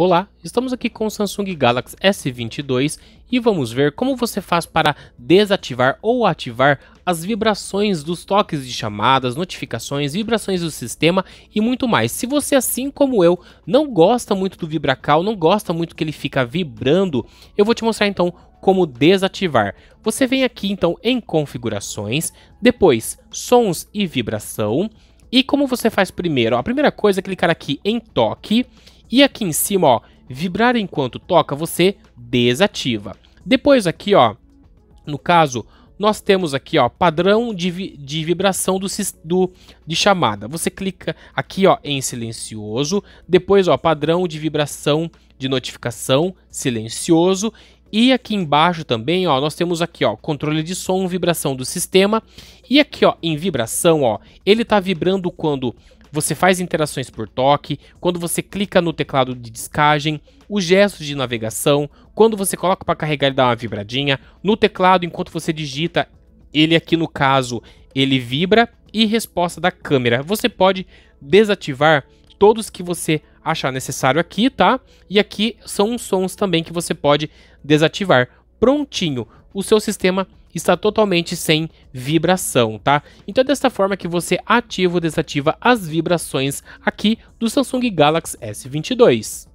Olá, estamos aqui com o Samsung Galaxy S22 e vamos ver como você faz para desativar ou ativar as vibrações dos toques de chamadas, notificações, vibrações do sistema e muito mais. Se você, assim como eu, não gosta muito do Vibracal, não gosta muito que ele fica vibrando, eu vou te mostrar então como desativar. Você vem aqui então em configurações, depois sons e vibração, e como você faz primeiro? A primeira coisa é clicar aqui em toque e aqui em cima, ó, vibrar enquanto toca, você desativa. Depois aqui, ó, no caso, nós temos aqui, ó, padrão de, vi de vibração do, do, de chamada. Você clica aqui, ó, em silencioso, depois, ó, padrão de vibração de notificação, silencioso, e aqui embaixo também, ó, nós temos aqui, ó, controle de som, vibração do sistema, e aqui, ó, em vibração, ó, ele tá vibrando quando você faz interações por toque, quando você clica no teclado de descagem, os gestos de navegação, quando você coloca para carregar e dá uma vibradinha, no teclado enquanto você digita, ele aqui no caso, ele vibra e resposta da câmera. Você pode desativar todos que você achar necessário aqui, tá? E aqui são os sons também que você pode desativar. Prontinho o seu sistema está totalmente sem vibração, tá? Então é desta forma que você ativa ou desativa as vibrações aqui do Samsung Galaxy S22.